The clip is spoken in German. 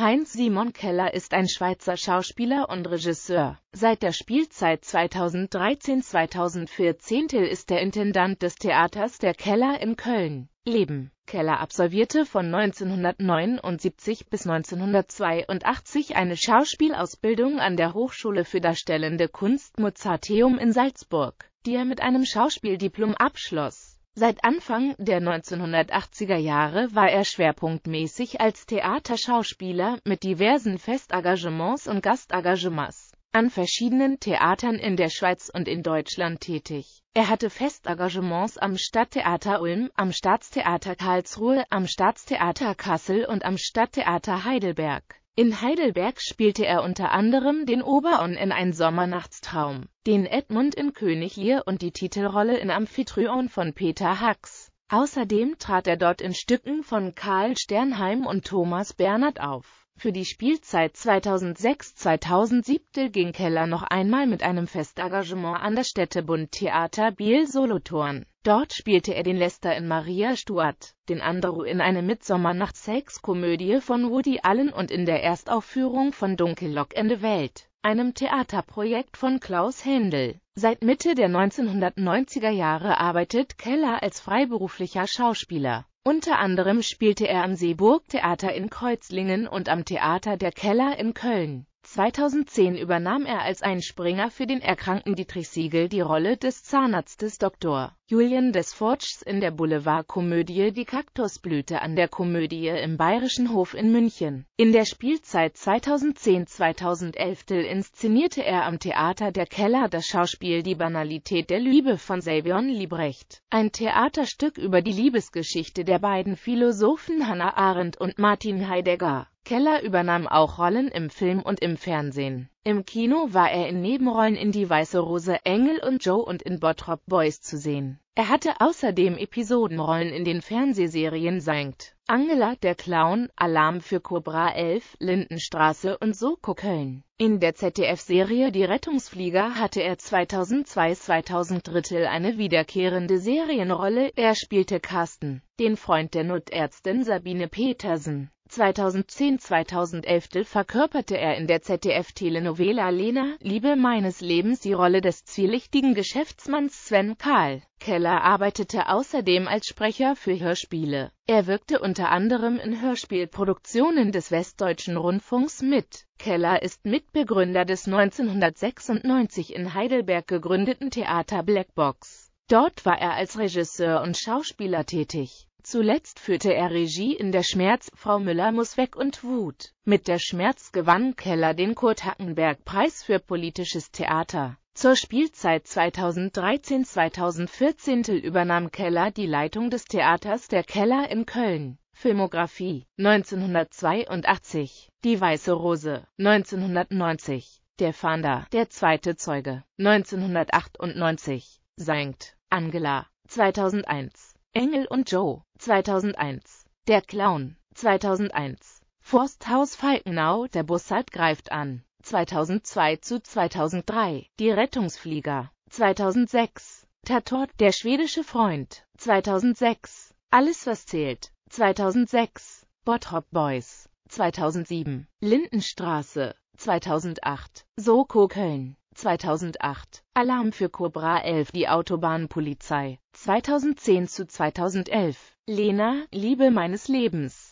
Heinz Simon Keller ist ein Schweizer Schauspieler und Regisseur. Seit der Spielzeit 2013-2014 ist er Intendant des Theaters der Keller in Köln. Leben Keller absolvierte von 1979 bis 1982 eine Schauspielausbildung an der Hochschule für Darstellende Kunst Mozarteum in Salzburg, die er mit einem Schauspieldiplom abschloss Seit Anfang der 1980er Jahre war er schwerpunktmäßig als Theaterschauspieler mit diversen Festengagements und Gastengagements an verschiedenen Theatern in der Schweiz und in Deutschland tätig. Er hatte Festengagements am Stadttheater Ulm, am Staatstheater Karlsruhe, am Staatstheater Kassel und am Stadttheater Heidelberg. In Heidelberg spielte er unter anderem den Oberon in Ein Sommernachtstraum, den Edmund in König Lear und die Titelrolle in Amphitryon von Peter Hacks. Außerdem trat er dort in Stücken von Karl Sternheim und Thomas Bernhard auf. Für die Spielzeit 2006-2007 ging Keller noch einmal mit einem Festengagement an das Städtebundtheater Biel-Solothurn. Dort spielte er den Lester in Maria Stuart, den Andrew in eine Mitsommernachts-Sex-Komödie von Woody Allen und in der Erstaufführung von Dunkellock in the Welt, einem Theaterprojekt von Klaus Händel. Seit Mitte der 1990er Jahre arbeitet Keller als freiberuflicher Schauspieler. Unter anderem spielte er am Seeburg Theater in Kreuzlingen und am Theater der Keller in Köln. 2010 übernahm er als Einspringer für den erkrankten Dietrich Siegel die Rolle des Zahnarztes Dr. Julian Forges in der Boulevardkomödie Die Kaktusblüte an der Komödie im Bayerischen Hof in München. In der Spielzeit 2010-2011 inszenierte er am Theater der Keller das Schauspiel Die Banalität der Liebe von Savion Liebrecht, ein Theaterstück über die Liebesgeschichte der beiden Philosophen Hannah Arendt und Martin Heidegger. Keller übernahm auch Rollen im Film und im Fernsehen. Im Kino war er in Nebenrollen in Die Weiße Rose, Engel und Joe und in Bottrop Boys zu sehen. Er hatte außerdem Episodenrollen in den Fernsehserien Sankt Angela, der Clown, Alarm für Cobra 11, Lindenstraße und Soko Köln. In der ZDF-Serie Die Rettungsflieger hatte er 2002-2003 eine wiederkehrende Serienrolle. Er spielte Carsten, den Freund der Notärztin Sabine Petersen. 2010-2011 verkörperte er in der ZDF-Telenovela Lena, Liebe meines Lebens die Rolle des zwielichtigen Geschäftsmanns Sven Karl. Keller arbeitete außerdem als Sprecher für Hörspiele. Er wirkte unter anderem in Hörspielproduktionen des Westdeutschen Rundfunks mit. Keller ist Mitbegründer des 1996 in Heidelberg gegründeten Theater Blackbox. Dort war er als Regisseur und Schauspieler tätig. Zuletzt führte er Regie in Der Schmerz, Frau Müller muss weg und Wut. Mit Der Schmerz gewann Keller den Kurt Hackenberg-Preis für politisches Theater. Zur Spielzeit 2013-2014 übernahm Keller die Leitung des Theaters Der Keller in Köln. Filmografie 1982 Die Weiße Rose 1990 Der Fahnder Der zweite Zeuge 1998 Sankt Angela 2001 Engel und Joe 2001, Der Clown 2001, Forsthaus Falkenau, der Bussard greift an 2002 zu 2003, Die Rettungsflieger 2006, Tatort, der schwedische Freund 2006, Alles was zählt 2006, Bottrop Boys 2007, Lindenstraße 2008, Soko Köln 2008 Alarm für Cobra 11 Die Autobahnpolizei 2010 zu 2011 Lena, Liebe meines Lebens